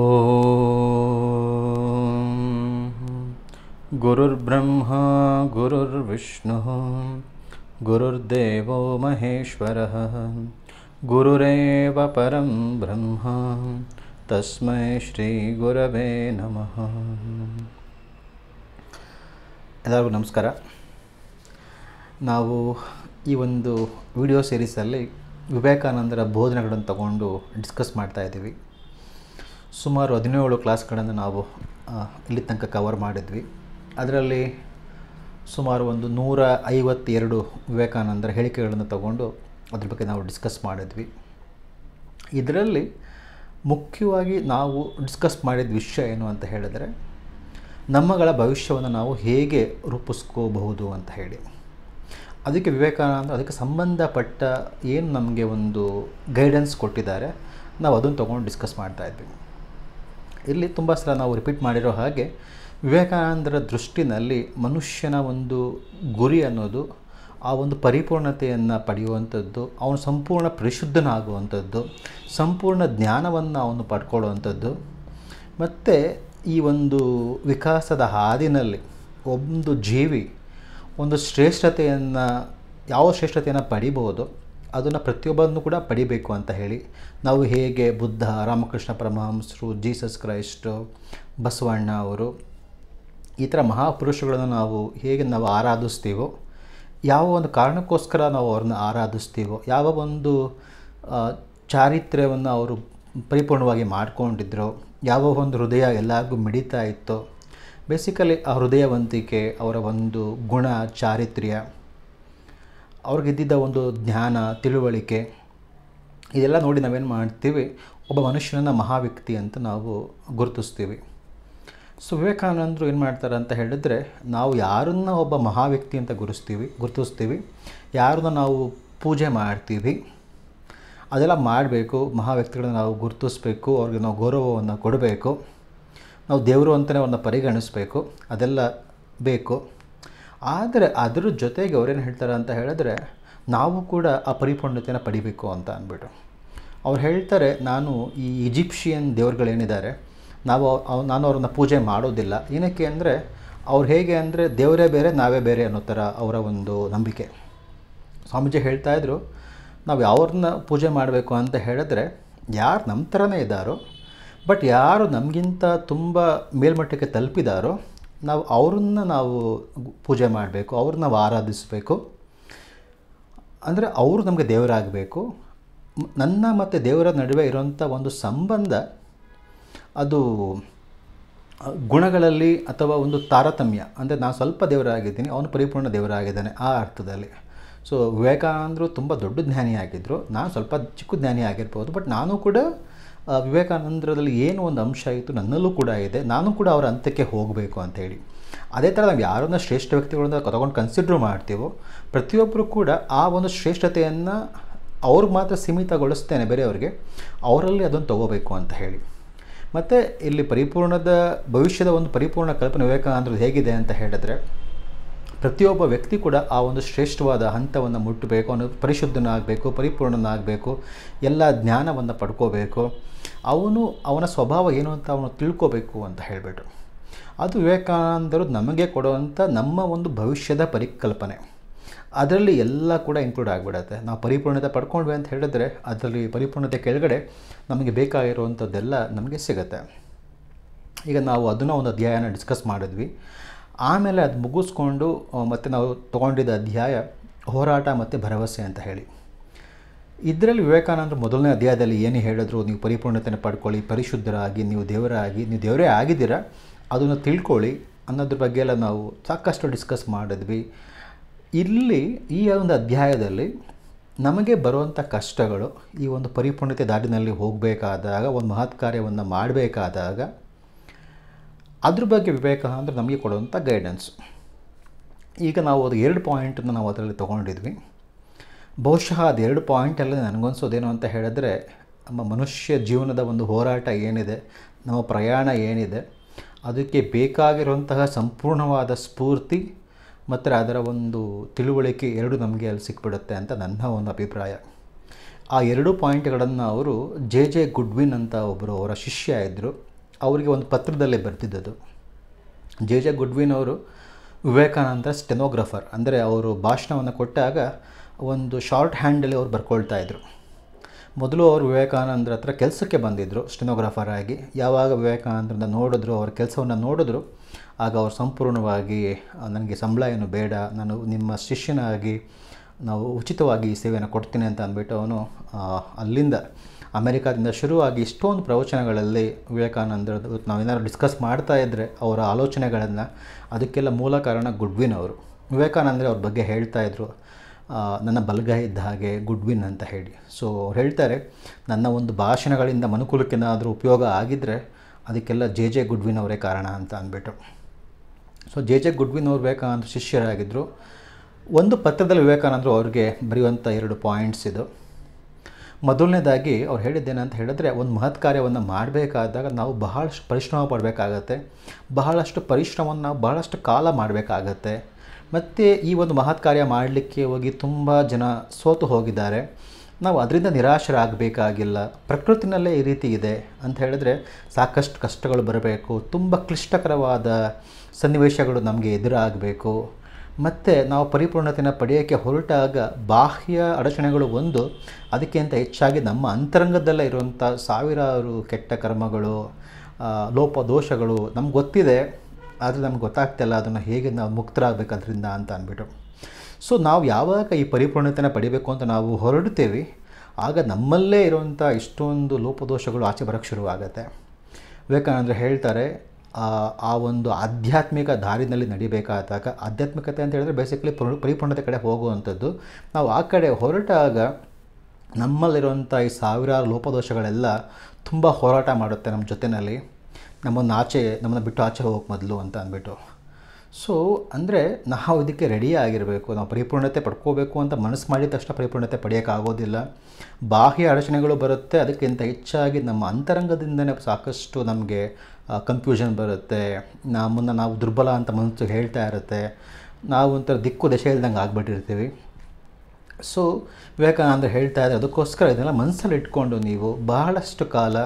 ॐ ವಿಷ್ಣು गुरुर्विष्णुः ಮಹೇಶ್ವರ ಗುರುರೇವ ಪರಂ ಬ್ರಹ್ಮ ತಸ್ಮೈ ಶ್ರೀ ಗುರವೇ ನಮಃ ಎಲ್ಲರಿಗೂ ನಮಸ್ಕಾರ ನಾವು ಈ ಒಂದು ವಿಡಿಯೋ ಸೀರೀಸಲ್ಲಿ ವಿವೇಕಾನಂದರ ಬೋಧನೆಗಳನ್ನು ತಗೊಂಡು ಡಿಸ್ಕಸ್ ಮಾಡ್ತಾ ಇದ್ದೀವಿ ಸುಮಾರು ಹದಿನೇಳು ಕ್ಲಾಸ್ಗಳನ್ನು ನಾವು ಇಲ್ಲಿ ತನಕ ಕವರ್ ಮಾಡಿದ್ವಿ ಅದರಲ್ಲಿ ಸುಮಾರು ಒಂದು ನೂರ ಐವತ್ತೆರಡು ವಿವೇಕಾನಂದರ ಹೇಳಿಕೆಗಳನ್ನು ತಗೊಂಡು ಅದ್ರ ಬಗ್ಗೆ ನಾವು ಡಿಸ್ಕಸ್ ಮಾಡಿದ್ವಿ ಇದರಲ್ಲಿ ಮುಖ್ಯವಾಗಿ ನಾವು ಡಿಸ್ಕಸ್ ಮಾಡಿದ ವಿಷಯ ಏನು ಅಂತ ಹೇಳಿದರೆ ನಮ್ಮಗಳ ಭವಿಷ್ಯವನ್ನು ನಾವು ಹೇಗೆ ರೂಪಿಸ್ಕೋಬಹುದು ಅಂತ ಹೇಳಿ ಅದಕ್ಕೆ ವಿವೇಕಾನಂದ ಅದಕ್ಕೆ ಸಂಬಂಧಪಟ್ಟ ಏನು ನಮಗೆ ಒಂದು ಗೈಡೆನ್ಸ್ ಕೊಟ್ಟಿದ್ದಾರೆ ನಾವು ಅದನ್ನು ತೊಗೊಂಡು ಡಿಸ್ಕಸ್ ಮಾಡ್ತಾಯಿದ್ವಿ ಇಲ್ಲಿ ತುಂಬ ಸಲ ನಾವು ರಿಪೀಟ್ ಮಾಡಿರೋ ಹಾಗೆ ವಿವೇಕಾನಂದರ ದೃಷ್ಟಿನಲ್ಲಿ ಮನುಷ್ಯನ ಒಂದು ಗುರಿ ಅನ್ನೋದು ಆ ಒಂದು ಪರಿಪೂರ್ಣತೆಯನ್ನು ಪಡೆಯುವಂಥದ್ದು ಅವನು ಸಂಪೂರ್ಣ ಪರಿಶುದ್ಧನಾಗುವಂಥದ್ದು ಸಂಪೂರ್ಣ ಜ್ಞಾನವನ್ನು ಅವನು ಪಡ್ಕೊಳ್ಳುವಂಥದ್ದು ಮತ್ತು ಈ ಒಂದು ವಿಕಾಸದ ಹಾದಿನಲ್ಲಿ ಒಂದು ಜೀವಿ ಒಂದು ಶ್ರೇಷ್ಠತೆಯನ್ನು ಯಾವ ಶ್ರೇಷ್ಠತೆಯನ್ನು ಪಡಿಬೋದು ಅದನ್ನು ಪ್ರತಿಯೊಬ್ಬರನ್ನು ಕೂಡ ಪಡಿಬೇಕು ಅಂತ ಹೇಳಿ ನಾವು ಹೇಗೆ ಬುದ್ಧ ರಾಮಕೃಷ್ಣ ಪರಮಹಂಸರು ಜೀಸಸ್ ಕ್ರೈಸ್ಟ್ ಬಸವಣ್ಣ ಅವರು ಈ ಥರ ಮಹಾಪುರುಷಗಳನ್ನು ನಾವು ಹೇಗೆ ನಾವು ಆರಾಧಿಸ್ತೀವೋ ಯಾವ ಒಂದು ಕಾರಣಕ್ಕೋಸ್ಕರ ನಾವು ಅವ್ರನ್ನ ಆರಾಧಿಸ್ತೀವೋ ಯಾವ ಒಂದು ಚಾರಿತ್ರ್ಯವನ್ನು ಅವರು ಪರಿಪೂರ್ಣವಾಗಿ ಮಾಡಿಕೊಂಡಿದ್ರು ಯಾವ ಒಂದು ಹೃದಯ ಎಲ್ಲರಿಗೂ ಮಿಡಿತಾ ಇತ್ತೋ ಬೇಸಿಕಲಿ ಆ ಹೃದಯವಂತಿಕೆ ಅವರ ಒಂದು ಗುಣ ಚಾರಿತ್ರ್ಯ ಅವ್ರಿಗಿದ್ದಿದ್ದ ಒಂದು ಜ್ಞಾನ ತಿಳುವಳಿಕೆ ಇದೆಲ್ಲ ನೋಡಿ ನಾವೇನು ಮಾಡ್ತೀವಿ ಒಬ್ಬ ಮನುಷ್ಯನನ್ನು ಮಹಾವ್ಯಕ್ತಿ ಅಂತ ನಾವು ಗುರುತಿಸ್ತೀವಿ ಸೊ ವಿವೇಕಾನಂದರು ಏನು ಮಾಡ್ತಾರೆ ಅಂತ ಹೇಳಿದ್ರೆ ನಾವು ಯಾರನ್ನ ಒಬ್ಬ ಮಹಾವ್ಯಕ್ತಿ ಅಂತ ಗುರುಸ್ತೀವಿ ಗುರುತಿಸ್ತೀವಿ ಯಾರನ್ನ ನಾವು ಪೂಜೆ ಮಾಡ್ತೀವಿ ಅದೆಲ್ಲ ಮಾಡಬೇಕು ಮಹಾವ್ಯಕ್ತಿಗಳನ್ನ ನಾವು ಗುರುತಿಸ್ಬೇಕು ಅವ್ರಿಗೆ ನಾವು ಗೌರವವನ್ನು ಕೊಡಬೇಕು ನಾವು ದೇವರು ಅಂತಲೇ ಅವ್ರನ್ನ ಪರಿಗಣಿಸಬೇಕು ಅದೆಲ್ಲ ಬೇಕು ಆದರೆ ಅದರ ಜೊತೆಗೆ ಅವ್ರೇನು ಹೇಳ್ತಾರೆ ಅಂತ ಹೇಳಿದ್ರೆ ನಾವು ಕೂಡ ಆ ಪರಿಪೂರ್ಣತೆಯನ್ನು ಪಡಿಬೇಕು ಅಂತ ಅಂದ್ಬಿಟ್ಟು ಅವ್ರು ಹೇಳ್ತಾರೆ ನಾನು ಈ ಈಜಿಪ್ಷಿಯನ್ ದೇವ್ರುಗಳೇನಿದ್ದಾರೆ ನಾವು ನಾನು ಅವ್ರನ್ನ ಪೂಜೆ ಮಾಡೋದಿಲ್ಲ ಏನಕ್ಕೆ ಅಂದರೆ ಅವ್ರು ಹೇಗೆ ಅಂದರೆ ದೇವರೇ ಬೇರೆ ನಾವೇ ಬೇರೆ ಅನ್ನೋ ಥರ ಅವರ ಒಂದು ನಂಬಿಕೆ ಸ್ವಾಮೀಜಿ ಹೇಳ್ತಾಯಿದ್ರು ನಾವು ಯಾವ್ರನ್ನ ಪೂಜೆ ಮಾಡಬೇಕು ಅಂತ ಹೇಳಿದ್ರೆ ಯಾರು ನಮ್ಮ ಥರನೇ ಇದ್ದಾರೋ ಬಟ್ ಯಾರು ನಮಗಿಂತ ತುಂಬ ಮೇಲ್ಮಟ್ಟಕ್ಕೆ ತಲುಪಿದಾರೋ ನಾವು ಅವ್ರನ್ನ ನಾವು ಪೂಜೆ ಮಾಡಬೇಕು ಅವ್ರನ್ನ ನಾವು ಆರಾಧಿಸಬೇಕು ಅಂದರೆ ಅವರು ನಮಗೆ ದೇವರಾಗಬೇಕು ನನ್ನ ಮತ್ತು ದೇವರ ನಡುವೆ ಇರೋಂಥ ಒಂದು ಸಂಬಂಧ ಅದು ಗುಣಗಳಲ್ಲಿ ಅಥವಾ ಒಂದು ತಾರತಮ್ಯ ಅಂದರೆ ನಾನು ಸ್ವಲ್ಪ ದೇವರಾಗಿದ್ದೀನಿ ಅವನು ಪರಿಪೂರ್ಣ ದೇವರಾಗಿದ್ದಾನೆ ಆ ಅರ್ಥದಲ್ಲಿ ಸೊ ವಿವೇಕಾನಂದರು ತುಂಬ ದೊಡ್ಡ ಜ್ಞಾನಿಯಾಗಿದ್ದರು ನಾನು ಸ್ವಲ್ಪ ಚಿಕ್ಕ ಜ್ಞಾನಿ ಆಗಿರ್ಬೋದು ಬಟ್ ನಾನು ಕೂಡ ವಿವೇಕಾನಂದರದಲ್ಲಿ ಏನು ಒಂದು ಅಂಶ ಇತ್ತು ನನ್ನಲ್ಲೂ ಕೂಡ ಇದೆ ನಾನು ಕೂಡ ಅವರ ಅಂತ್ಯಕ್ಕೆ ಹೋಗಬೇಕು ಅಂತೇಳಿ ಅದೇ ಥರ ನಾವು ಯಾರನ್ನ ಶ್ರೇಷ್ಠ ವ್ಯಕ್ತಿಗಳನ್ನ ತಗೊಂಡು ಕನ್ಸಿಡ್ರ್ ಮಾಡ್ತೀವೋ ಪ್ರತಿಯೊಬ್ಬರು ಕೂಡ ಆ ಒಂದು ಶ್ರೇಷ್ಠತೆಯನ್ನು ಅವ್ರಿಗೆ ಮಾತ್ರ ಸೀಮಿತಗೊಳಿಸ್ತೇನೆ ಬೇರೆಯವ್ರಿಗೆ ಅವರಲ್ಲಿ ಅದನ್ನು ತಗೋಬೇಕು ಅಂತ ಹೇಳಿ ಮತ್ತು ಇಲ್ಲಿ ಪರಿಪೂರ್ಣದ ಭವಿಷ್ಯದ ಒಂದು ಪರಿಪೂರ್ಣ ಕಲ್ಪನೆ ವಿವೇಕಾನಂದರು ಹೇಗಿದೆ ಅಂತ ಹೇಳಿದ್ರೆ ಪ್ರತಿಯೊಬ್ಬ ವ್ಯಕ್ತಿ ಕೂಡ ಆ ಒಂದು ಶ್ರೇಷ್ಠವಾದ ಹಂತವನ್ನು ಮುಟ್ಟಬೇಕು ಅವನು ಪರಿಶುದ್ಧನಾಗಬೇಕು ಪರಿಪೂರ್ಣನಾಗಬೇಕು ಎಲ್ಲ ಜ್ಞಾನವನ್ನು ಪಡ್ಕೋಬೇಕು ಅವನು ಅವನ ಸ್ವಭಾವ ಏನು ಅಂತ ಅವನು ತಿಳ್ಕೋಬೇಕು ಅಂತ ಹೇಳಿಬಿಟ್ಟು ಅದು ವಿವೇಕಾನಂದರು ನಮಗೆ ಕೊಡುವಂಥ ನಮ್ಮ ಒಂದು ಭವಿಷ್ಯದ ಪರಿಕಲ್ಪನೆ ಅದರಲ್ಲಿ ಎಲ್ಲ ಕೂಡ ಇನ್ಕ್ಲೂಡ್ ಆಗಿಬಿಡತ್ತೆ ನಾವು ಪರಿಪೂರ್ಣತೆ ಪಡ್ಕೊಂಡ್ವಿ ಅಂತ ಹೇಳಿದ್ರೆ ಅದರಲ್ಲಿ ಪರಿಪೂರ್ಣತೆ ಕೆಳಗಡೆ ನಮಗೆ ಬೇಕಾಗಿರುವಂಥದ್ದೆಲ್ಲ ನಮಗೆ ಸಿಗುತ್ತೆ ಈಗ ನಾವು ಅದನ್ನು ಒಂದು ಅಧ್ಯಾಯನ ಡಿಸ್ಕಸ್ ಮಾಡಿದ್ವಿ ಆಮೇಲೆ ಅದು ಮುಗಿಸ್ಕೊಂಡು ಮತ್ತು ನಾವು ತೊಗೊಂಡಿದ್ದ ಅಧ್ಯಾಯ ಹೋರಾಟ ಮತ್ತು ಭರವಸೆ ಅಂತ ಹೇಳಿ ಇದರಲ್ಲಿ ವಿವೇಕಾನಂದರು ಮೊದಲನೇ ಅಧ್ಯಾಯದಲ್ಲಿ ಏನು ಹೇಳಿದ್ರು ನೀವು ಪರಿಪೂರ್ಣತೆಯನ್ನು ಪಡ್ಕೊಳ್ಳಿ ಪರಿಶುದ್ಧರಾಗಿ ನೀವು ದೇವರಾಗಿ ನೀವು ದೇವರೇ ಆಗಿದ್ದೀರಾ ಅದನ್ನು ತಿಳ್ಕೊಳ್ಳಿ ಅನ್ನೋದ್ರ ಬಗ್ಗೆ ಎಲ್ಲ ನಾವು ಸಾಕಷ್ಟು ಡಿಸ್ಕಸ್ ಮಾಡಿದ್ವಿ ಇಲ್ಲಿ ಈ ಒಂದು ಅಧ್ಯಾಯದಲ್ಲಿ ನಮಗೆ ಬರುವಂಥ ಕಷ್ಟಗಳು ಈ ಒಂದು ಪರಿಪೂರ್ಣತೆ ದಾರಿನಲ್ಲಿ ಹೋಗಬೇಕಾದಾಗ ಒಂದು ಮಹತ್ ಕಾರ್ಯವನ್ನು ಮಾಡಬೇಕಾದಾಗ ಅದ್ರ ಬಗ್ಗೆ ವಿವೇಕ ಅಂದರೆ ನಮಗೆ ಕೊಡುವಂಥ ಗೈಡೆನ್ಸ್ ಈಗ ನಾವು ಅದು ಎರಡು ಪಾಯಿಂಟನ್ನು ನಾವು ಅದರಲ್ಲಿ ತೊಗೊಂಡಿದ್ವಿ ಬಹುಶಃ ಅದೆರಡು ಪಾಯಿಂಟಲ್ಲಿ ನನಗನ್ಸೋದೇನು ಅಂತ ಹೇಳಿದ್ರೆ ನಮ್ಮ ಮನುಷ್ಯ ಜೀವನದ ಒಂದು ಹೋರಾಟ ಏನಿದೆ ನಮ್ಮ ಪ್ರಯಾಣ ಏನಿದೆ ಅದಕ್ಕೆ ಬೇಕಾಗಿರುವಂತಹ ಸಂಪೂರ್ಣವಾದ ಸ್ಫೂರ್ತಿ ಮತ್ತು ಅದರ ಒಂದು ತಿಳುವಳಿಕೆ ಎರಡು ನಮಗೆ ಅಲ್ಲಿ ಸಿಕ್ಬಿಡುತ್ತೆ ಅಂತ ನನ್ನ ಒಂದು ಅಭಿಪ್ರಾಯ ಆ ಎರಡು ಪಾಯಿಂಟ್ಗಳನ್ನು ಅವರು ಜೆ ಜೆ ಗುಡ್ವಿನ್ ಅಂತ ಒಬ್ಬರು ಅವರ ಶಿಷ್ಯ ಇದ್ದರು ಅವರಿಗೆ ಒಂದು ಪತ್ರದಲ್ಲೇ ಬರ್ತಿದ್ದದು ಜೆ ಜೆ ಗುಡ್ವಿನ್ ಅವರು ವಿವೇಕಾನಂದ ಸ್ಟೆನೋಗ್ರಫರ್ ಅಂದರೆ ಅವರು ಭಾಷಣವನ್ನು ಕೊಟ್ಟಾಗ ಒಂದು ಶಾರ್ಟ್ ಹ್ಯಾಂಡಲ್ಲಿ ಅವ್ರು ಬರ್ಕೊಳ್ತಾ ಇದ್ರು ಮೊದಲು ಅವರು ವಿವೇಕಾನಂದರ ಹತ್ರ ಕೆಲಸಕ್ಕೆ ಬಂದಿದ್ದರು ಸ್ಟೆನೋಗ್ರಾಫರ್ ಆಗಿ ಯಾವಾಗ ವಿವೇಕಾನಂದರನ್ನ ನೋಡಿದ್ರು ಅವ್ರ ಕೆಲಸವನ್ನು ನೋಡಿದ್ರು ಆಗ ಅವರು ಸಂಪೂರ್ಣವಾಗಿ ನನಗೆ ಸಂಬಳ ಏನು ಬೇಡ ನಾನು ನಿಮ್ಮ ಶಿಷ್ಯನಾಗಿ ನಾವು ಉಚಿತವಾಗಿ ಈ ಸೇವೆಯನ್ನು ಕೊಡ್ತೀನಿ ಅಂತ ಅಂದ್ಬಿಟ್ಟು ಅವನು ಅಲ್ಲಿಂದ ಅಮೆರಿಕಾದಿಂದ ಶುರುವಾಗಿ ಇಷ್ಟೊಂದು ಪ್ರವಚನಗಳಲ್ಲಿ ವಿವೇಕಾನಂದರದ್ದು ನಾವೇನಾದ್ರು ಡಿಸ್ಕಸ್ ಮಾಡ್ತಾ ಇದ್ದರೆ ಅವರ ಆಲೋಚನೆಗಳನ್ನು ಅದಕ್ಕೆಲ್ಲ ಮೂಲ ಕಾರಣ ಗುಡ್ವಿನ್ ಅವರು ವಿವೇಕಾನಂದರೆ ಅವ್ರ ಬಗ್ಗೆ ಹೇಳ್ತಾ ಇದ್ದರು ನನ್ನ ಬಲಗೈ ಇದ್ದ ಹಾಗೆ ಗುಡ್ವಿನ್ ಅಂತ ಹೇಳಿ ಸೊ ಅವ್ರು ಹೇಳ್ತಾರೆ ನನ್ನ ಒಂದು ಭಾಷಣಗಳಿಂದ ಮನುಕುಲಕ್ಕೇನಾದರೂ ಉಪಯೋಗ ಆಗಿದ್ದರೆ ಅದಕ್ಕೆಲ್ಲ ಜೆ ಜೆ ಗುಡ್ವಿನ್ ಅವರೇ ಕಾರಣ ಅಂತ ಅಂದ್ಬಿಟ್ಟು ಸೊ ಜೆ ಜೆ ಗುಡ್ವಿನ್ ಅವರು ವಿವೇಕಾನಂದ ಶಿಷ್ಯರಾಗಿದ್ದರು ಒಂದು ಪತ್ರದಲ್ಲಿ ವಿವೇಕಾನಂದರು ಅವ್ರಿಗೆ ಬರೆಯುವಂಥ ಎರಡು ಪಾಯಿಂಟ್ಸ್ ಇದು ಮೊದಲನೇದಾಗಿ ಅವ್ರು ಹೇಳಿದ್ದೇನೆ ಅಂತ ಹೇಳಿದ್ರೆ ಒಂದು ಮಹತ್ ಕಾರ್ಯವನ್ನು ಮಾಡಬೇಕಾದಾಗ ನಾವು ಬಹಳಷ್ಟು ಪರಿಶ್ರಮ ಪಡಬೇಕಾಗತ್ತೆ ಬಹಳಷ್ಟು ಪರಿಶ್ರಮವನ್ನು ನಾವು ಬಹಳಷ್ಟು ಕಾಲ ಮಾಡಬೇಕಾಗತ್ತೆ ಮತ್ತು ಈ ಒಂದು ಮಹತ್ ಕಾರ್ಯ ಮಾಡಲಿಕ್ಕೆ ಹೋಗಿ ತುಂಬ ಜನ ಸೋತು ಹೋಗಿದ್ದಾರೆ ನಾವು ಅದರಿಂದ ನಿರಾಶರಾಗಬೇಕಾಗಿಲ್ಲ ಪ್ರಕೃತಿನಲ್ಲೇ ಈ ರೀತಿ ಇದೆ ಅಂತ ಹೇಳಿದ್ರೆ ಸಾಕಷ್ಟು ಕಷ್ಟಗಳು ಬರಬೇಕು ತುಂಬ ಕ್ಲಿಷ್ಟಕರವಾದ ಸನ್ನಿವೇಶಗಳು ನಮಗೆ ಎದುರಾಗಬೇಕು ಮತ್ತು ನಾವು ಪರಿಪೂರ್ಣತೆಯನ್ನು ಪಡೆಯೋಕ್ಕೆ ಹೊರಟಾಗ ಬಾಹ್ಯ ಅಡಚಣೆಗಳು ಒಂದು ಅದಕ್ಕಿಂತ ಹೆಚ್ಚಾಗಿ ನಮ್ಮ ಅಂತರಂಗದಲ್ಲೇ ಇರುವಂಥ ಸಾವಿರಾರು ಕೆಟ್ಟ ಕರ್ಮಗಳು ಲೋಪ ದೋಷಗಳು ನಮ್ಗೆ ಗೊತ್ತಿದೆ ಆದರೆ ನಮ್ಗೆ ಗೊತ್ತಾಗ್ತಿಲ್ಲ ಅದನ್ನು ಹೇಗೆ ನಾವು ಮುಕ್ತರಾಗಬೇಕು ಅದರಿಂದ ಅಂತ ಅಂದ್ಬಿಟ್ಟು ಸೊ ನಾವು ಯಾವಾಗ ಈ ಪರಿಪೂರ್ಣತೆಯನ್ನು ಪಡಿಬೇಕು ಅಂತ ನಾವು ಹೊರಡ್ತೇವೆ ಆಗ ನಮ್ಮಲ್ಲೇ ಇರುವಂಥ ಇಷ್ಟೊಂದು ಲೋಪದೋಷಗಳು ಆಚೆ ಬರೋಕ್ಕೆ ಶುರುವಾಗುತ್ತೆ ವಿವೇಕಾನಂದರು ಹೇಳ್ತಾರೆ ಆ ಒಂದು ಆಧ್ಯಾತ್ಮಿಕ ದಾರಿನಲ್ಲಿ ನಡಿಬೇಕಾದಾಗ ಆಧ್ಯಾತ್ಮಿಕತೆ ಅಂತ ಹೇಳಿದ್ರೆ ಬೇಸಿಕಲಿ ಪರಿಪೂರ್ಣತೆ ಕಡೆ ಹೋಗುವಂಥದ್ದು ನಾವು ಆ ಕಡೆ ಹೊರಟಾಗ ನಮ್ಮಲ್ಲಿರುವಂಥ ಈ ಸಾವಿರಾರು ಲೋಪದೋಷಗಳೆಲ್ಲ ತುಂಬ ಹೋರಾಟ ಮಾಡುತ್ತೆ ನಮ್ಮ ಜೊತೆಯಲ್ಲಿ ನಮ್ಮನ್ನು ಆಚೆ ನಮ್ಮನ್ನು ಬಿಟ್ಟು ಆಚೆ ಹೋಗೋಕೆ ಮೊದಲು ಅಂತ ಅಂದ್ಬಿಟ್ಟು ಸೊ ಅಂದರೆ ನಾವು ಇದಕ್ಕೆ ರೆಡಿ ಆಗಿರಬೇಕು ನಾವು ಪರಿಪೂರ್ಣತೆ ಪಡ್ಕೋಬೇಕು ಅಂತ ಮನಸ್ಸು ಮಾಡಿದ ತಕ್ಷಣ ಪರಿಪೂರ್ಣತೆ ಪಡೆಯೋಕ್ಕಾಗೋದಿಲ್ಲ ಬಾಹ್ಯ ಅಡಚಣೆಗಳು ಬರುತ್ತೆ ಅದಕ್ಕಿಂತ ಹೆಚ್ಚಾಗಿ ನಮ್ಮ ಅಂತರಂಗದಿಂದನೇ ಸಾಕಷ್ಟು ನಮಗೆ ಕನ್ಫ್ಯೂಷನ್ ಬರುತ್ತೆ ನಮ್ಮನ್ನು ನಾವು ದುರ್ಬಲ ಅಂತ ಮನಸ್ಸು ಹೇಳ್ತಾ ಇರುತ್ತೆ ನಾವು ಒಂಥರ ದಿಕ್ಕು ದಶೆ ಇಲ್ದಂಗೆ ಆಗ್ಬಿಟ್ಟಿರ್ತೀವಿ ಸೊ ವಿವೇಕಾನಂದ ಹೇಳ್ತಾ ಇದ್ದಾರೆ ಅದಕ್ಕೋಸ್ಕರ ಇದನ್ನೆಲ್ಲ ಮನಸ್ಸಲ್ಲಿ ಇಟ್ಕೊಂಡು ನೀವು ಬಹಳಷ್ಟು ಕಾಲ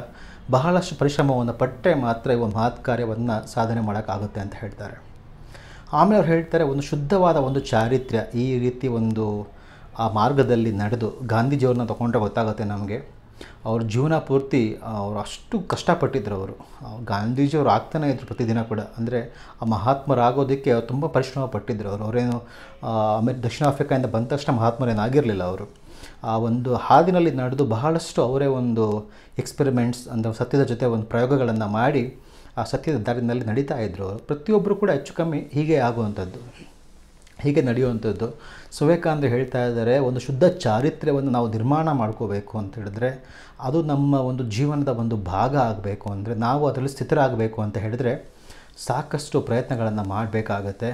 ಬಹಳಷ್ಟು ಪರಿಶ್ರಮವನ್ನು ಪಟ್ಟೆ ಮಾತ್ರ ಇವ ಮಹತ್ ಕಾರ್ಯವನ್ನು ಸಾಧನೆ ಮಾಡೋಕ್ಕಾಗುತ್ತೆ ಅಂತ ಹೇಳ್ತಾರೆ ಆಮೇಲೆ ಅವ್ರು ಹೇಳ್ತಾರೆ ಒಂದು ಶುದ್ಧವಾದ ಒಂದು ಚಾರಿತ್ರ್ಯ ಈ ರೀತಿ ಒಂದು ಆ ಮಾರ್ಗದಲ್ಲಿ ನಡೆದು ಗಾಂಧೀಜಿಯವ್ರನ್ನ ತೊಗೊಂಡ್ರೆ ಗೊತ್ತಾಗುತ್ತೆ ನಮಗೆ ಅವ್ರ ಜೀವನ ಪೂರ್ತಿ ಅವರು ಅಷ್ಟು ಕಷ್ಟಪಟ್ಟಿದ್ರು ಅವರು ಅವರು ಆಗ್ತಾನೇ ಇದ್ದರು ಪ್ರತಿದಿನ ಕೂಡ ಅಂದರೆ ಆ ಮಹಾತ್ಮರಾಗೋದಕ್ಕೆ ಅವ್ರು ತುಂಬ ಪರಿಶ್ರಮ ಪಟ್ಟಿದ್ದರು ಅವರು ಅವರೇನು ಆಮೇಲೆ ದಕ್ಷಿಣ ಆಫ್ರಿಕಾಯಿಂದ ಬಂದ ತಕ್ಷಣ ಮಹಾತ್ಮರೇನಾಗಿರಲಿಲ್ಲ ಅವರು ಆ ಒಂದು ಹಾದಿನಲ್ಲಿ ನಡೆದು ಬಹಳಷ್ಟು ಅವರೇ ಒಂದು ಎಕ್ಸ್ಪೆರಿಮೆಂಟ್ಸ್ ಅಂದರೆ ಸತ್ಯದ ಜೊತೆ ಒಂದು ಪ್ರಯೋಗಗಳನ್ನು ಮಾಡಿ ಆ ಸತ್ಯದ ದಾರಿನಲ್ಲಿ ನಡೀತಾ ಇದ್ದರು ಅವರು ಪ್ರತಿಯೊಬ್ಬರು ಕೂಡ ಹೆಚ್ಚು ಕಮ್ಮಿ ಹೀಗೆ ಆಗುವಂಥದ್ದು ಹೀಗೆ ನಡೆಯುವಂಥದ್ದು ವಿವೇಕಾನಂದ ಹೇಳ್ತಾ ಇದ್ದಾರೆ ಒಂದು ಶುದ್ಧ ಚಾರಿತ್ರ್ಯವನ್ನು ನಾವು ನಿರ್ಮಾಣ ಮಾಡ್ಕೋಬೇಕು ಅಂತ ಹೇಳಿದ್ರೆ ಅದು ನಮ್ಮ ಒಂದು ಜೀವನದ ಒಂದು ಭಾಗ ಆಗಬೇಕು ಅಂದರೆ ನಾವು ಅದರಲ್ಲಿ ಸ್ಥಿತರಾಗಬೇಕು ಅಂತ ಹೇಳಿದ್ರೆ ಸಾಕಷ್ಟು ಪ್ರಯತ್ನಗಳನ್ನು ಮಾಡಬೇಕಾಗತ್ತೆ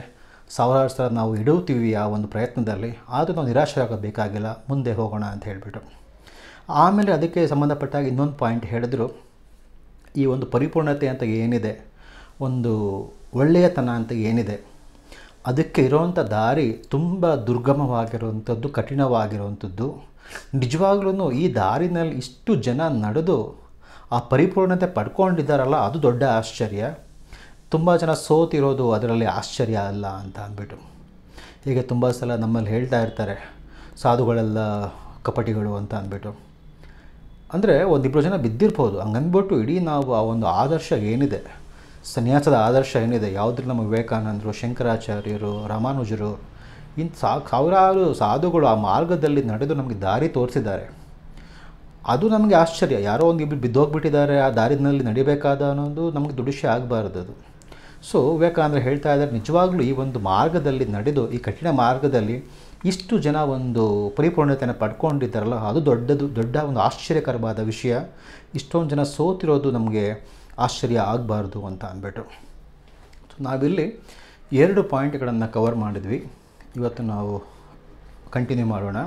ಸಾವಿರಾರು ಸಲ ನಾವು ಇಡುತ್ತೀವಿ ಆ ಒಂದು ಪ್ರಯತ್ನದಲ್ಲಿ ಆದರೂ ನಾವು ನಿರಾಶರಾಗಬೇಕಾಗಿಲ್ಲ ಮುಂದೆ ಹೋಗೋಣ ಅಂತ ಹೇಳಿಬಿಟ್ಟು ಆಮೇಲೆ ಅದಕ್ಕೆ ಸಂಬಂಧಪಟ್ಟಾಗ ಇನ್ನೊಂದು ಪಾಯಿಂಟ್ ಹೇಳಿದ್ರು ಈ ಒಂದು ಪರಿಪೂರ್ಣತೆ ಅಂತ ಏನಿದೆ ಒಂದು ಒಳ್ಳೆಯತನ ಅಂತ ಏನಿದೆ ಅದಕ್ಕೆ ಇರೋವಂಥ ದಾರಿ ತುಂಬ ದುರ್ಗಮವಾಗಿರುವಂಥದ್ದು ಕಠಿಣವಾಗಿರುವಂಥದ್ದು ನಿಜವಾಗ್ಲೂ ಈ ದಾರಿನಲ್ಲಿ ಇಷ್ಟು ಜನ ನಡೆದು ಆ ಪರಿಪೂರ್ಣತೆ ಪಡ್ಕೊಂಡಿದ್ದಾರಲ್ಲ ಅದು ದೊಡ್ಡ ಆಶ್ಚರ್ಯ ತುಂಬ ಜನ ಸೋತಿರೋದು ಅದರಲ್ಲಿ ಆಶ್ಚರ್ಯ ಅಲ್ಲ ಅಂತ ಅಂದ್ಬಿಟ್ಟು ಹೀಗೆ ತುಂಬ ಸಲ ನಮ್ಮಲ್ಲಿ ಹೇಳ್ತಾ ಇರ್ತಾರೆ ಸಾಧುಗಳೆಲ್ಲ ಕಪಟಿಗಳು ಅಂತ ಅಂದ್ಬಿಟ್ಟು ಅಂದರೆ ಒಂದಿಬ್ಬರು ಜನ ಬಿದ್ದಿರ್ಬೋದು ಹಂಗಂದ್ಬಿಟ್ಟು ಇಡೀ ನಾವು ಆ ಒಂದು ಆದರ್ಶ ಏನಿದೆ ಸನ್ಯಾಸದ ಆದರ್ಶ ಏನಿದೆ ಯಾವುದ್ರ ನಮ್ಮ ವಿವೇಕಾನಂದರು ಶಂಕರಾಚಾರ್ಯರು ರಾಮಾನುಜರು ಇಂಥ ಸಾ ಸಾವಿರಾರು ಸಾಧುಗಳು ಆ ಮಾರ್ಗದಲ್ಲಿ ನಡೆದು ನಮಗೆ ದಾರಿ ತೋರಿಸಿದ್ದಾರೆ ಅದು ನಮಗೆ ಆಶ್ಚರ್ಯ ಯಾರೋ ಒಂದು ಇಬ್ಬರು ಬಿದ್ದೋಗಿಬಿಟ್ಟಿದ್ದಾರೆ ಆ ದಾರಿನಲ್ಲಿ ನಡಿಬೇಕಾದ ಅನ್ನೋದು ನಮಗೆ ದುಡುಷೆ ಆಗಬಾರದು ಅದು ಸೊ ವಿವೇಕಾನಂದರು ಹೇಳ್ತಾ ಇದ್ದಾರೆ ನಿಜವಾಗ್ಲೂ ಈ ಒಂದು ಮಾರ್ಗದಲ್ಲಿ ನಡೆದು ಈ ಕಠಿಣ ಮಾರ್ಗದಲ್ಲಿ ಇಷ್ಟು ಜನ ಒಂದು ಪರಿಪೂರ್ಣತೆಯನ್ನು ಪಡ್ಕೊಂಡಿದ್ದಾರಲ್ಲ ಅದು ದೊಡ್ಡದು ದೊಡ್ಡ ಒಂದು ಆಶ್ಚರ್ಯಕರವಾದ ವಿಷಯ ಇಷ್ಟೊಂದು ಜನ ಸೋತಿರೋದು ನಮಗೆ ಆಶ್ಚರ್ಯ ಆಗಬಾರ್ದು ಅಂತ ಅಂದ್ಬಿಟ್ಟು ಸೊ ನಾವಿಲ್ಲಿ ಎರಡು ಪಾಯಿಂಟ್ಗಳನ್ನು ಕವರ್ ಮಾಡಿದ್ವಿ ಇವತ್ತು ನಾವು ಕಂಟಿನ್ಯೂ ಮಾಡೋಣ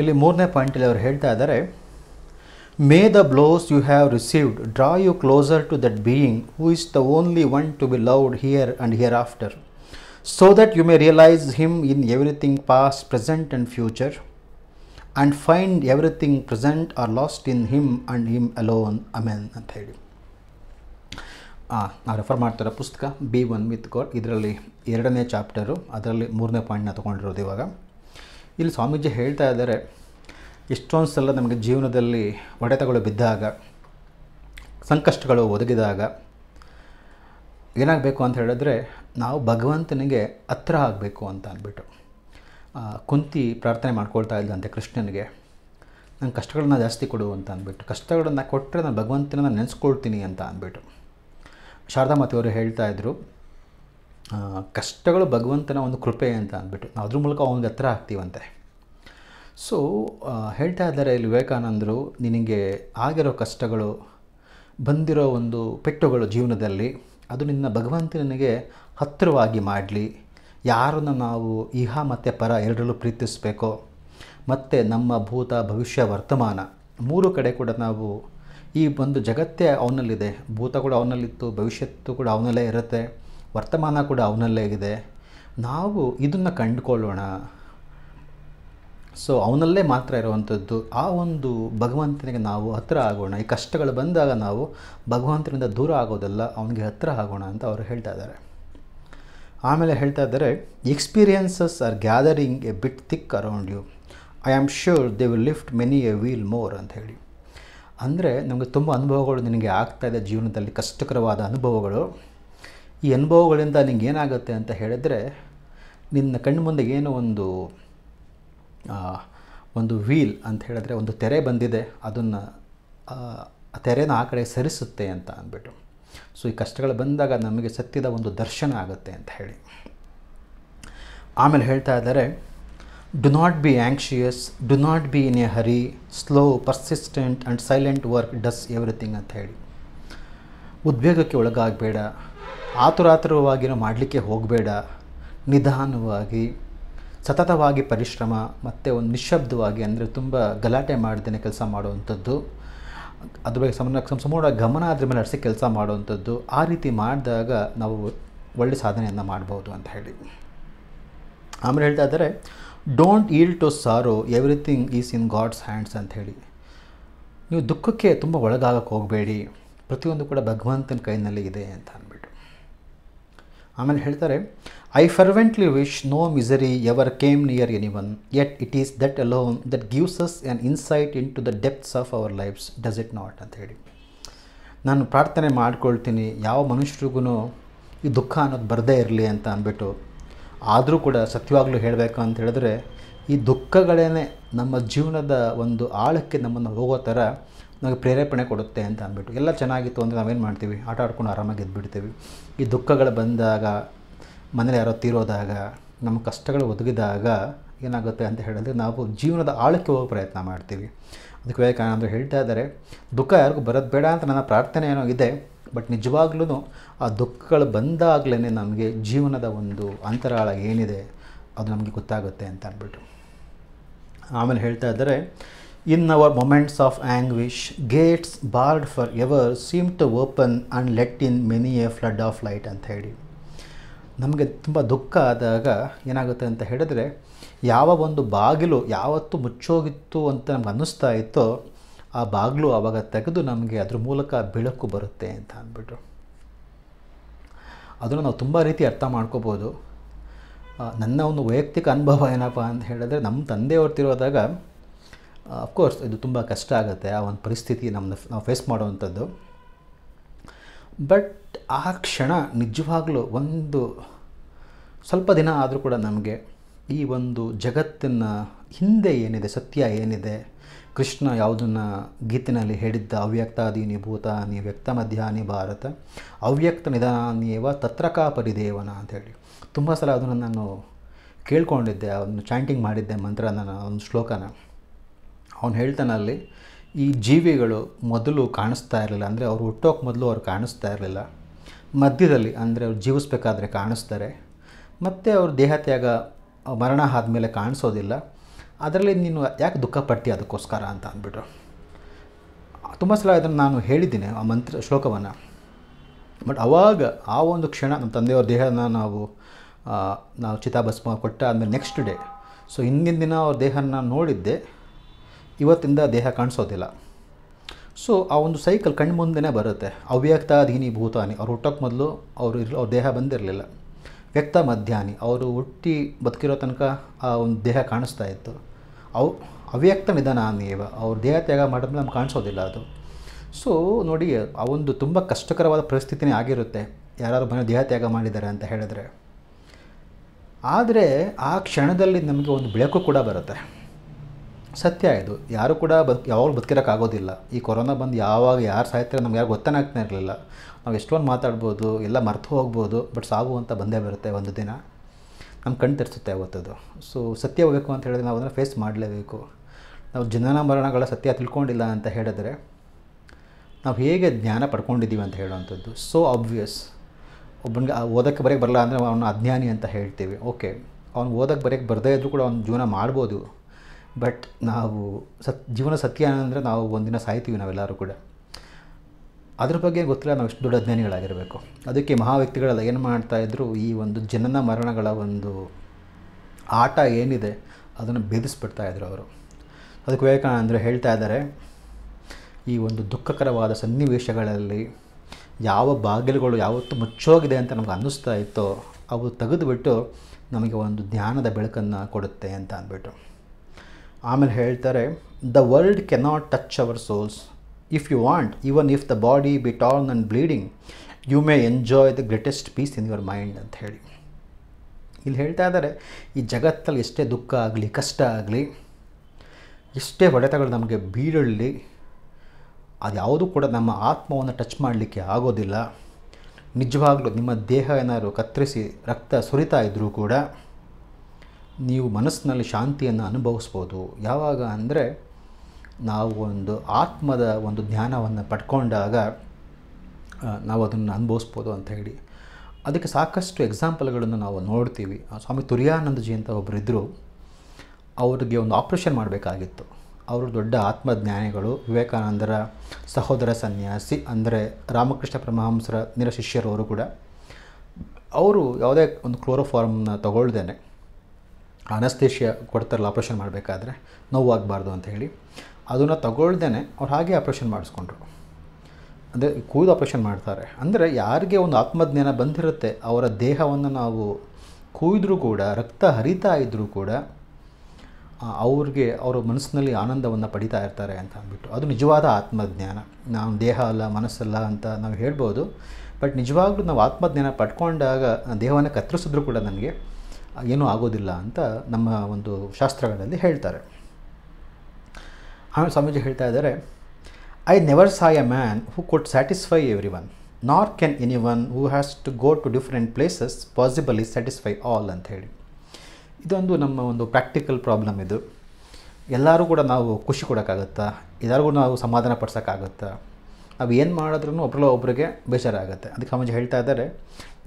ಇಲ್ಲಿ ಮೂರನೇ ಪಾಯಿಂಟಲ್ಲಿ ಅವರು ಹೇಳ್ತಾ ಇದ್ದಾರೆ may the blows you have received draw you closer to that being who is the only one to be loved here and hereafter that you may realise him in everything past present and future and find everything present or lost in him and him alone amen ಅಂತ ಹೇಳಿ ನಾವು refer ಮಾಡ್ತಾರೆ ಪುಸ್ತಕ B one with god ಇದರಲ್ಲಿ ಎರಡನೇ chapter ಅದರಲ್ಲಿ ಮೂರನೇ ಪಾಯಿಂಟ್ನ ತೊಗೊಂಡಿರೋದು ಇವಾಗ ಇಲ್ಲಿ ಸ್ವಾಮೀಜಿ ಹೇಳ್ತಾ ಇದ್ದಾರೆ ಎಷ್ಟೊಂದು ಸಲ ನಮಗೆ ಜೀವನದಲ್ಲಿ ಒಡೆತಗಳು ಬಿದ್ದಾಗ ಸಂಕಷ್ಟಗಳು ಒದಗಿದಾಗ ಏನಾಗಬೇಕು ಅಂತ ಹೇಳಿದ್ರೆ ನಾವು ಭಗವಂತನಿಗೆ ಹತ್ರ ಆಗಬೇಕು ಅಂತ ಅಂದ್ಬಿಟ್ಟು ಕುಂತಿ ಪ್ರಾರ್ಥನೆ ಮಾಡ್ಕೊಳ್ತಾ ಇದ್ದಂತೆ ಕೃಷ್ಣನಿಗೆ ನಂಗೆ ಕಷ್ಟಗಳನ್ನ ಜಾಸ್ತಿ ಕೊಡು ಅಂತ ಅಂದ್ಬಿಟ್ಟು ಕಷ್ಟಗಳನ್ನು ಕೊಟ್ಟರೆ ನಾನು ಭಗವಂತನನ್ನು ನೆನೆಸ್ಕೊಳ್ತೀನಿ ಅಂತ ಅಂದ್ಬಿಟ್ಟು ಶಾರದಾಮತಿಯವರು ಹೇಳ್ತಾ ಇದ್ದರು ಕಷ್ಟಗಳು ಭಗವಂತನ ಒಂದು ಕೃಪೆ ಅಂತ ಅಂದ್ಬಿಟ್ಟು ನಾವು ಅದ್ರ ಮೂಲಕ ಅವನಿಗೆ ಹತ್ರ ಆಗ್ತೀವಂತೆ ಸೊ ಹೇಳ್ತಾ ಇದ್ದಾರೆ ಇಲ್ಲಿ ವಿವೇಕಾನಂದರು ನಿನಗೆ ಆಗಿರೋ ಕಷ್ಟಗಳು ಬಂದಿರೋ ಒಂದು ಪೆಟ್ಟುಗಳು ಜೀವನದಲ್ಲಿ ಅದು ನಿನ್ನ ಭಗವಂತನಿಗೆ ಹತ್ತಿರವಾಗಿ ಮಾಡಲಿ ಯಾರನ್ನು ನಾವು ಇಹ ಮತ್ತು ಪರ ಎರಡರಲ್ಲೂ ಪ್ರೀತಿಸಬೇಕೋ ಮತ್ತು ನಮ್ಮ ಭೂತ ಭವಿಷ್ಯ ವರ್ತಮಾನ ಮೂರು ಕಡೆ ಕೂಡ ನಾವು ಈ ಒಂದು ಜಗತ್ತೇ ಅವನಲ್ಲಿದೆ ಭೂತ ಕೂಡ ಅವನಲ್ಲಿತ್ತು ಭವಿಷ್ಯತ್ತು ಕೂಡ ಅವನಲ್ಲೇ ಇರುತ್ತೆ ವರ್ತಮಾನ ಕೂಡ ಅವನಲ್ಲೇ ಇದೆ ನಾವು ಇದನ್ನು ಕಂಡುಕೊಳ್ಳೋಣ ಸೊ ಅವನಲ್ಲೇ ಮಾತ್ರ ಇರುವಂಥದ್ದು ಆ ಒಂದು ಭಗವಂತನಿಗೆ ನಾವು ಹತ್ತಿರ ಆಗೋಣ ಈ ಕಷ್ಟಗಳು ಬಂದಾಗ ನಾವು ಭಗವಂತನಿಂದ ದೂರ ಆಗೋದಲ್ಲ ಅವನಿಗೆ ಹತ್ತಿರ ಆಗೋಣ ಅಂತ ಅವರು ಹೇಳ್ತಾ ಇದ್ದಾರೆ ಆಮೇಲೆ ಹೇಳ್ತಾ ಇದ್ದಾರೆ experiences are gathering a bit thick around you I am sure they will lift many a veil more ಅಂತ ಹೇಳಿ ಅಂದರೆ ನಮಗೆ ತುಂಬ ಅನುಭವಗಳು ನಿನಗೆ ಆಗ್ತಾಯಿದೆ ಜೀವನದಲ್ಲಿ ಕಷ್ಟಕರವಾದ ಅನುಭವಗಳು ಈ ಅನುಭವಗಳಿಂದ ನಿಂಗೆ ಏನಾಗುತ್ತೆ ಅಂತ ಹೇಳಿದರೆ ನಿನ್ನ ಕಣ್ಣು ಮುಂದೆ ಏನೋ ಒಂದು ಒಂದು ವೀಲ್ ಅಂತ ಹೇಳಿದ್ರೆ ಒಂದು ತೆರೆ ಬಂದಿದೆ ಅದನ್ನು ಆ ತೆರೆನ ಆ ಕಡೆ ಸರಿಸುತ್ತೆ ಅಂತ ಅಂದ್ಬಿಟ್ಟು ಸೊ ಈ ಕಷ್ಟಗಳು ಬಂದಾಗ ನಮಗೆ ಸತ್ಯದ ಒಂದು ದರ್ಶನ ಆಗುತ್ತೆ ಅಂತ ಹೇಳಿ ಆಮೇಲೆ ಹೇಳ್ತಾ ಇದ್ದಾರೆ do not be anxious do not be in a hurry slow persistent and silent work does everything ಅಂತ ಹೇಳಿ ಉದ್ವೇಗಕ್ಕೆ ಒಳಗಾಗಬೇಡ ಆತುರಾತುರವಾಗಿರೋ ಮಾಡಲಿಕ್ಕೆ ಹೋಗಬೇಡ ನಿಧಾನವಾಗಿ ಸತತವಾಗಿ ಪರಿಶ್ರಮ ಮತ್ತು ಒಂದು ನಿಶಬ್ದವಾಗಿ ಅಂದರೆ ತುಂಬ ಗಲಾಟೆ ಮಾಡ್ದೇನೆ ಕೆಲಸ ಮಾಡುವಂಥದ್ದು ಅದ್ರ ಬಗ್ಗೆ ಸಮ ಸಂಪೂರ್ಣ ಗಮನ ಅದ್ರ ಮೇಲೆ ನಡೆಸಿ ಕೆಲಸ ಮಾಡುವಂಥದ್ದು ಆ ರೀತಿ ಮಾಡಿದಾಗ ನಾವು ಒಳ್ಳೆ ಸಾಧನೆಯನ್ನು ಮಾಡ್ಬೋದು ಅಂತ ಹೇಳಿ ಆಮೇಲೆ ಹೇಳ್ತಾ ಇದ್ದಾರೆ don't yield to sorrow everything is in God's hands ಅಂತ ಹೇಳಿ ನೀವು ದುಃಖಕ್ಕೆ ತುಂಬ ಒಳಗಾಗಕ್ಕೆ ಹೋಗಬೇಡಿ ಪ್ರತಿಯೊಂದು ಕೂಡ ಭಗವಂತನ ಕೈನಲ್ಲಿ ಇದೆ ಅಂತ ಅಂದ್ಬಿಟ್ಟು ಆಮೇಲೆ ಹೇಳ್ತಾರೆ I fervently wish no misery ever came near anyone yet it is that alone that gives us an insight into the depths of our lives does it not ಅಂತ ಹೇಳಿ ನಾನು ಪ್ರಾರ್ಥನೆ ಮಾಡ್ಕೊಳ್ತೀನಿ ಯಾವ ಮನುಷ್ಯರಿಗೂ ಈ ದುಃಖ ಅನ್ನೋದು ಬರದೇ ಇರಲಿ ಅಂತ ಅಂದ್ಬಿಟ್ಟು ಆದರೂ ಕೂಡ ಸತ್ಯವಾಗಲೂ ಹೇಳಬೇಕು ಅಂತ ಹೇಳಿದ್ರೆ ಈ ದುಃಖಗಳೇನೆ ನಮ್ಮ ಜೀವನದ ಒಂದು ಆಳಕ್ಕೆ ನಮ್ಮನ್ನು ಹೋಗೋ ಥರ ನಮಗೆ ಪ್ರೇರೇಪಣೆ ಕೊಡುತ್ತೆ ಅಂತ ಅಂದ್ಬಿಟ್ಟು ಎಲ್ಲ ಚೆನ್ನಾಗಿತ್ತು ಅಂದರೆ ನಾವೇನು ಮಾಡ್ತೀವಿ ಆಟ ಆಡ್ಕೊಂಡು ಆರಾಮಾಗಿ ಎದ್ಬಿಡ್ತೀವಿ ಈ ದುಃಖಗಳು ಬಂದಾಗ ಮನೇಲಿ ಯಾರೋ ತೀರೋದಾಗ ನಮ್ಮ ಕಷ್ಟಗಳು ಒದಗಿದಾಗ ಏನಾಗುತ್ತೆ ಅಂತ ಹೇಳಿದ್ರೆ ನಾವು ಜೀವನದ ಆಳಕ್ಕೆ ಹೋಗೋ ಪ್ರಯತ್ನ ಮಾಡ್ತೀವಿ ಅದಕ್ಕೆ ವಿವೇಕಾನಂದರು ಹೇಳ್ತಾ ಇದ್ದಾರೆ ದುಃಖ ಯಾರಿಗೂ ಬರೋದು ಬೇಡ ಅಂತ ನನ್ನ ಪ್ರಾರ್ಥನೆ ಏನೋ ಇದೆ ಬಟ್ ನಿಜವಾಗ್ಲೂ ಆ ದುಃಖಗಳು ಬಂದಾಗಲೇ ನಮಗೆ ಜೀವನದ ಒಂದು ಅಂತರಾಳ ಏನಿದೆ ಅದು ನಮಗೆ ಗೊತ್ತಾಗುತ್ತೆ ಅಂತ ಅಂದ್ಬಿಟ್ಟು ಆಮೇಲೆ ಹೇಳ್ತಾ ಇದ್ದಾರೆ in our moments of anguish gates barred for ever seem to open and let in many a flood of light ಅಂತ ಹೇಳಿ ನಮಗೆ ತುಂಬ ದುಃಖ ಆದಾಗ ಏನಾಗುತ್ತೆ ಅಂತ ಹೇಳಿದ್ರೆ ಯಾವ ಒಂದು ಬಾಗಿಲು ಯಾವತ್ತು ಮುಚ್ಚೋಗಿತ್ತು ಅಂತ ನಮ್ಗೆ ಅನ್ನಿಸ್ತಾ ಇತ್ತೋ ಆ ಬಾಗಿಲು ಆವಾಗ ತೆಗೆದು ನಮಗೆ ಅದ್ರ ಮೂಲಕ ಬೆಳಕು ಬರುತ್ತೆ ಅಂತ ಅಂದ್ಬಿಟ್ರು ಅದನ್ನು ನಾವು ತುಂಬ ರೀತಿ ಅರ್ಥ ಮಾಡ್ಕೋಬೋದು ನನ್ನ ಒಂದು ವೈಯಕ್ತಿಕ ಅನುಭವ ಏನಪ್ಪ ಅಂತ ಹೇಳಿದ್ರೆ ನಮ್ಮ ತಂದೆಯವ್ರು ಆಫ್ ಅಫ್ಕೋರ್ಸ್ ಇದು ತುಂಬ ಕಷ್ಟ ಆಗುತ್ತೆ ಆ ಒಂದು ಪರಿಸ್ಥಿತಿ ನಮ್ಮನ್ನ ನಾವು ಫೇಸ್ ಮಾಡುವಂಥದ್ದು ಬಟ್ ಆ ಕ್ಷಣ ನಿಜವಾಗಲೂ ಒಂದು ಸ್ವಲ್ಪ ದಿನ ಆದರೂ ಕೂಡ ನಮಗೆ ಈ ಒಂದು ಜಗತ್ತಿನ ಹಿಂದೆ ಏನಿದೆ ಸತ್ಯ ಏನಿದೆ ಕೃಷ್ಣ ಯಾವುದನ್ನು ಗೀತಿನಲ್ಲಿ ಹೇಳಿದ್ದ ಅವ್ಯಕ್ತ ಭೂತ ನಿ ವ್ಯಕ್ತ ಮಧ್ಯಾನಿ ಭಾರತ ಅವ್ಯಕ್ತ ನಿಧಾನೇವ ತತ್ರಕಾ ಪರಿದೇವನ ಹೇಳಿ ತುಂಬ ಸಲ ಅದನ್ನು ನಾನು ಕೇಳ್ಕೊಂಡಿದ್ದೆ ಅವನು ಚಾಂಟಿಂಗ್ ಮಾಡಿದ್ದೆ ಮಂತ್ರನ ಒಂದು ಶ್ಲೋಕನ ಅವನು ಹೇಳ್ತಾನಲ್ಲಿ ಈ ಜೀವಿಗಳು ಮೊದಲು ಕಾಣಿಸ್ತಾ ಇರಲಿಲ್ಲ ಅಂದರೆ ಅವ್ರು ಹುಟ್ಟೋಕೆ ಮೊದಲು ಅವ್ರು ಕಾಣಿಸ್ತಾ ಇರಲಿಲ್ಲ ಮಧ್ಯದಲ್ಲಿ ಅಂದರೆ ಅವ್ರು ಜೀವಿಸ್ಬೇಕಾದ್ರೆ ಕಾಣಿಸ್ತಾರೆ ಮತ್ತು ಅವ್ರ ದೇಹತ್ಯಾಗ ಮರಣ ಆದಮೇಲೆ ಕಾಣಿಸೋದಿಲ್ಲ ಅದರಲ್ಲಿ ನೀನು ಯಾಕೆ ದುಃಖ ಪಡ್ತೀಯ ಅದಕ್ಕೋಸ್ಕರ ಅಂತ ಅಂದ್ಬಿಟ್ರು ತುಂಬ ಸಲ ಅದನ್ನು ನಾನು ಹೇಳಿದ್ದೀನಿ ಆ ಮಂತ್ರ ಶ್ಲೋಕವನ್ನು ಬಟ್ ಅವಾಗ ಆ ಒಂದು ಕ್ಷಣ ನಮ್ಮ ತಂದೆಯವ್ರ ದೇಹನ ನಾವು ನಾವು ಚಿತಾಭಸ್ಮ ಕೊಟ್ಟ ಆದಮೇಲೆ ನೆಕ್ಸ್ಟ್ ಡೇ ಸೊ ಹಿಂದಿನ ದಿನ ಅವ್ರ ದೇಹನ ನೋಡಿದ್ದೆ ಇವತ್ತಿಂದ ದೇಹ ಕಾಣಿಸೋದಿಲ್ಲ ಸೊ ಆ ಒಂದು ಸೈಕಲ್ ಕಣ್ಣು ಮುಂದೆನೇ ಬರುತ್ತೆ ಅವ್ಯಕ್ತ ದೀನಿ ಭೂತಾನಿ ಅವ್ರು ಹುಟ್ಟೋಕ್ಕೆ ಮೊದಲು ಅವರು ಇರಲಿ ಅವ್ರ ದೇಹ ಬಂದಿರಲಿಲ್ಲ ವ್ಯಕ್ತ ಮಧ್ಯಾಹ್ನಿ ಅವರು ಹುಟ್ಟಿ ಬದುಕಿರೋ ತನಕ ಆ ಒಂದು ದೇಹ ಕಾಣಿಸ್ತಾ ಇತ್ತು ಅವು ಅವ್ಯಕ್ತ ನಿಧಾನ ಅನ್ನೇವ ಅವ್ರು ದೇಹ ತ್ಯಾಗ ಮಾಡಿದ್ಮೇಲೆ ನಮ್ಗೆ ಕಾಣಿಸೋದಿಲ್ಲ ಅದು ಸೊ ನೋಡಿ ಆ ಒಂದು ತುಂಬ ಕಷ್ಟಕರವಾದ ಪರಿಸ್ಥಿತಿನೇ ಆಗಿರುತ್ತೆ ಯಾರಾದರೂ ಮನೆ ದೇಹ ತ್ಯಾಗ ಮಾಡಿದ್ದಾರೆ ಅಂತ ಹೇಳಿದ್ರೆ ಆದರೆ ಆ ಕ್ಷಣದಲ್ಲಿ ನಮಗೆ ಒಂದು ಬೆಳಕು ಕೂಡ ಬರುತ್ತೆ ಸತ್ಯ ಇದು ಯಾರು ಕೂಡ ಬದ್ ಯಾವಾಗಲೂ ಬದುಕಿರೋಕ್ಕಾಗೋದಿಲ್ಲ ಈ ಕೊರೋನಾ ಬಂದು ಯಾವಾಗ ಯಾರು ಸಾಯ್ತಾರೆ ನಮ್ಗೆ ಯಾರು ಗೊತ್ತಾನೆ ಆಗ್ತಾ ಇರಲಿಲ್ಲ ನಾವು ಎಷ್ಟೊಂದು ಮಾತಾಡ್ಬೋದು ಎಲ್ಲ ಮರ್ತು ಹೋಗ್ಬೋದು ಬಟ್ ಸಾವು ಅಂತ ಬಂದೇ ಬರುತ್ತೆ ಒಂದು ದಿನ ನಮ್ಮ ಕಣ್ಣು ತರಿಸುತ್ತೆ ಅವತ್ತದು ಸೊ ಸತ್ಯ ಹೋಗ್ಬೇಕು ಅಂತ ಹೇಳಿದ್ರೆ ನಾವು ಅದನ್ನು ಫೇಸ್ ಮಾಡಲೇಬೇಕು ನಾವು ಜನನ ಮರಣಗಳ ಸತ್ಯ ತಿಳ್ಕೊಂಡಿಲ್ಲ ಅಂತ ಹೇಳಿದ್ರೆ ನಾವು ಹೇಗೆ ಜ್ಞಾನ ಪಡ್ಕೊಂಡಿದ್ದೀವಿ ಅಂತ ಹೇಳುವಂಥದ್ದು ಸೊ ಆಬ್ವಿಯಸ್ ಒಬ್ಬನಿಗೆ ಓದಕ್ಕೆ ಬರೋಕ್ಕೆ ಬರಲ್ಲ ಅಂದರೆ ಅವನು ಅಜ್ಞಾನಿ ಅಂತ ಹೇಳ್ತೀವಿ ಓಕೆ ಅವ್ನು ಓದಕ್ಕೆ ಬರೋಕ್ಕೆ ಬರದೇ ಇದ್ದರೂ ಕೂಡ ಅವ್ನು ಜೀವನ ಮಾಡ್ಬೋದು ಬಟ್ ನಾವು ಸತ್ ಜೀವನ ಸತ್ಯ ಅಂದರೆ ನಾವು ಒಂದಿನ ಸಾಯ್ತೀವಿ ನಾವೆಲ್ಲರೂ ಕೂಡ ಅದ್ರ ಬಗ್ಗೆ ಗೊತ್ತಿಲ್ಲ ನಾವು ಎಷ್ಟು ದೊಡ್ಡ ಜ್ಞಾನಿಗಳಾಗಿರಬೇಕು ಅದಕ್ಕೆ ಮಹಾ ಏನು ಮಾಡ್ತಾಯಿದ್ರು ಈ ಒಂದು ಜನನ ಮರಣಗಳ ಒಂದು ಆಟ ಏನಿದೆ ಅದನ್ನು ಭೇದಿಸ್ಬಿಡ್ತಾಯಿದ್ರು ಅವರು ಅದಕ್ಕೆ ವಿವೇಕಾನಂದರು ಹೇಳ್ತಾ ಇದ್ದಾರೆ ಈ ಒಂದು ದುಃಖಕರವಾದ ಸನ್ನಿವೇಶಗಳಲ್ಲಿ ಯಾವ ಬಾಗಿಲುಗಳು ಯಾವತ್ತು ಮುಚ್ಚೋಗಿದೆ ಅಂತ ನಮ್ಗೆ ಅನ್ನಿಸ್ತಾ ಇತ್ತೋ ಅವು ತೆಗೆದುಬಿಟ್ಟು ನಮಗೆ ಒಂದು ಧ್ಯಾನದ ಬೆಳಕನ್ನು ಕೊಡುತ್ತೆ ಅಂತ ಅಂದ್ಬಿಟ್ಟು ಆಮೇಲೆ ಹೇಳ್ತಾರೆ the world cannot touch our souls if you want, even if the body be torn and bleeding, you may enjoy the greatest peace in your mind ಅಂತ ಹೇಳಿ ಇಲ್ಲಿ ಹೇಳ್ತಾ ಇದ್ದಾರೆ ಈ ಜಗತ್ತಲ್ಲಿ ಎಷ್ಟೇ ದುಃಖ ಆಗಲಿ ಕಷ್ಟ ಆಗಲಿ ಎಷ್ಟೇ ಹೊಡೆತಗಳು ನಮಗೆ ಬೀಳಲಿ ಅದು ಯಾವುದೂ ಕೂಡ ನಮ್ಮ ಆತ್ಮವನ್ನು ಟಚ್ ಮಾಡಲಿಕ್ಕೆ ಆಗೋದಿಲ್ಲ ನಿಜವಾಗಲೂ ನಿಮ್ಮ ದೇಹ ಏನಾದರೂ ಕತ್ತರಿಸಿ ರಕ್ತ ಸುರಿತಾ ಇದ್ದರೂ ಕೂಡ ನೀವು ಮನಸ್ಸಿನಲ್ಲಿ ಶಾಂತಿಯನ್ನು ಅನುಭವಿಸ್ಬೋದು ಯಾವಾಗ ಅಂದರೆ ನಾವು ಒಂದು ಆತ್ಮದ ಒಂದು ಜ್ಞಾನವನ್ನು ಪಡ್ಕೊಂಡಾಗ ನಾವು ಅದನ್ನು ಅನುಭವಿಸ್ಬೋದು ಅಂತ ಹೇಳಿ ಅದಕ್ಕೆ ಸಾಕಷ್ಟು ಎಕ್ಸಾಂಪಲ್ಗಳನ್ನು ನಾವು ನೋಡ್ತೀವಿ ಸ್ವಾಮಿ ಜಿ ಅಂತ ಒಬ್ಬರಿದ್ದರು ಅವರಿಗೆ ಒಂದು ಆಪ್ರೇಷನ್ ಮಾಡಬೇಕಾಗಿತ್ತು ಅವರು ದೊಡ್ಡ ಆತ್ಮಜ್ಞಾನಿಗಳು ವಿವೇಕಾನಂದರ ಸಹೋದರ ಸನ್ಯಾಸಿ ಅಂದರೆ ರಾಮಕೃಷ್ಣ ಪರಮಹಂಸರ ನಿರಶಿಷ್ಯರವರು ಕೂಡ ಅವರು ಯಾವುದೇ ಒಂದು ಕ್ಲೋರೋಫಾರ್ಮ್ನ ತಗೊಳ್ದೇನೆ ಅನಸ್ತೇಶ್ಯ ಕೊಡ್ತಾರಲ್ಲ ಆಪ್ರೇಷನ್ ಮಾಡಬೇಕಾದ್ರೆ ನೋವಾಗಬಾರ್ದು ಅಂತ ಹೇಳಿ ಅದನ್ನು ತಗೊಳ್ದೇ ಅವ್ರು ಹಾಗೆ ಆಪ್ರೇಷನ್ ಮಾಡಿಸ್ಕೊಂಡ್ರು ಅಂದರೆ ಕೂದು ಆಪ್ರೇಷನ್ ಮಾಡ್ತಾರೆ ಅಂದರೆ ಯಾರಿಗೆ ಒಂದು ಆತ್ಮಜ್ಞಾನ ಬಂದಿರುತ್ತೆ ಅವರ ದೇಹವನ್ನು ನಾವು ಕೂಯಿದ್ರೂ ಕೂಡ ರಕ್ತ ಹರಿತಾ ಇದ್ದರೂ ಕೂಡ ಅವ್ರಿಗೆ ಅವರ ಮನಸ್ಸಿನಲ್ಲಿ ಆನಂದವನ್ನು ಪಡಿತಾ ಇರ್ತಾರೆ ಅಂತ ಅಂದ್ಬಿಟ್ಟು ಅದು ನಿಜವಾದ ಆತ್ಮಜ್ಞಾನ ನಾವು ದೇಹ ಅಲ್ಲ ಮನಸ್ಸಲ್ಲ ಅಂತ ನಾವು ಹೇಳ್ಬೋದು ಬಟ್ ನಿಜವಾಗ್ಲೂ ನಾವು ಆತ್ಮಜ್ಞಾನ ಪಡ್ಕೊಂಡಾಗ ದೇಹವನ್ನು ಕತ್ತರಿಸಿದ್ರು ಕೂಡ ನನಗೆ ಏನೂ ಆಗೋದಿಲ್ಲ ಅಂತ ನಮ್ಮ ಒಂದು ಶಾಸ್ತ್ರಗಳಲ್ಲಿ ಹೇಳ್ತಾರೆ ಆಮೇಲೆ ಸ್ವಾಮೀಜಿ ಹೇಳ್ತಾ ಇದ್ದಾರೆ I never saw a man who could satisfy everyone nor can anyone who has to go to different places possibly satisfy all ಅಂತ ಹೇಳಿ ಇದೊಂದು ನಮ್ಮ ಒಂದು ಪ್ರಾಕ್ಟಿಕಲ್ ಪ್ರಾಬ್ಲಮ್ ಇದು ಎಲ್ಲರೂ ಕೂಡ ನಾವು ಖುಷಿ ಕೊಡೋಕ್ಕಾಗುತ್ತಾ ಎಲ್ಲರಿಗೂ ನಾವು ಸಮಾಧಾನ ಪಡಿಸೋಕ್ಕಾಗುತ್ತಾ ನಾವು ಏನು ಮಾಡಿದ್ರೂ ಒಬ್ಬರಲ್ಲ ಒಬ್ಬರಿಗೆ ಬೇಜಾರಾಗುತ್ತೆ ಅದಕ್ಕೆ ಸ್ವಾಮೀಜಿ ಹೇಳ್ತಾ ಇದ್ದಾರೆ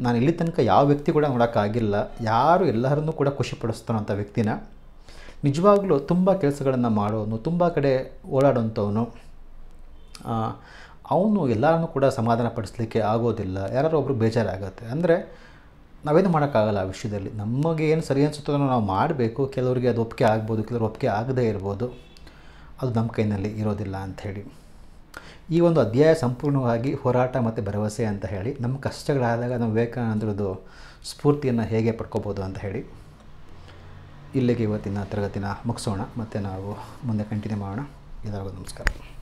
ನಾನು ಇಲ್ಲಿ ತನಕ ಯಾವ ವ್ಯಕ್ತಿ ಕೂಡ ನೋಡೋಕ್ಕಾಗಿಲ್ಲ ಯಾರು ಎಲ್ಲರನ್ನೂ ಕೂಡ ಖುಷಿಪಡಿಸ್ತಾನಂಥ ವ್ಯಕ್ತಿನ ನಿಜವಾಗ್ಲೂ ತುಂಬ ಕೆಲಸಗಳನ್ನು ಮಾಡೋನು ತುಂಬ ಕಡೆ ಓಡಾಡೋಂಥವನು ಅವನು ಎಲ್ಲರನ್ನು ಕೂಡ ಸಮಾಧಾನ ಪಡಿಸ್ಲಿಕ್ಕೆ ಆಗೋದಿಲ್ಲ ಯಾರು ಒಬ್ಬರು ಬೇಜಾರಾಗುತ್ತೆ ಅಂದರೆ ನಾವೇನು ಮಾಡೋಕ್ಕಾಗಲ್ಲ ಆ ವಿಷಯದಲ್ಲಿ ನಮಗೆ ಏನು ಸರಿ ಅನಿಸುತ್ತೋ ನಾವು ಮಾಡಬೇಕು ಕೆಲವರಿಗೆ ಅದು ಒಪ್ಪಿಗೆ ಆಗ್ಬೋದು ಕೆಲವ್ರು ಒಪ್ಪಿಗೆ ಆಗದೇ ಇರ್ಬೋದು ಅದು ನಮ್ಮ ಕೈನಲ್ಲಿ ಇರೋದಿಲ್ಲ ಅಂಥೇಳಿ ಈ ಒಂದು ಅಧ್ಯಾಯ ಸಂಪೂರ್ಣವಾಗಿ ಹೋರಾಟ ಮತ್ತು ಭರವಸೆ ಅಂತ ಹೇಳಿ ನಮ್ಮ ಕಷ್ಟಗಳಾದಾಗ ನಾವು ವಿವೇಕಾನಂದರದ್ದು ಸ್ಫೂರ್ತಿಯನ್ನು ಹೇಗೆ ಪಡ್ಕೋಬೋದು ಅಂತ ಹೇಳಿ ಇಲ್ಲಿಗೆ ಇವತ್ತಿನ ತರಗತಿನ ಮುಗಿಸೋಣ ಮತ್ತು ನಾವು ಮುಂದೆ ಕಂಟಿನ್ಯೂ ಮಾಡೋಣ ಎಲ್ಲರಿಗೂ ನಮಸ್ಕಾರ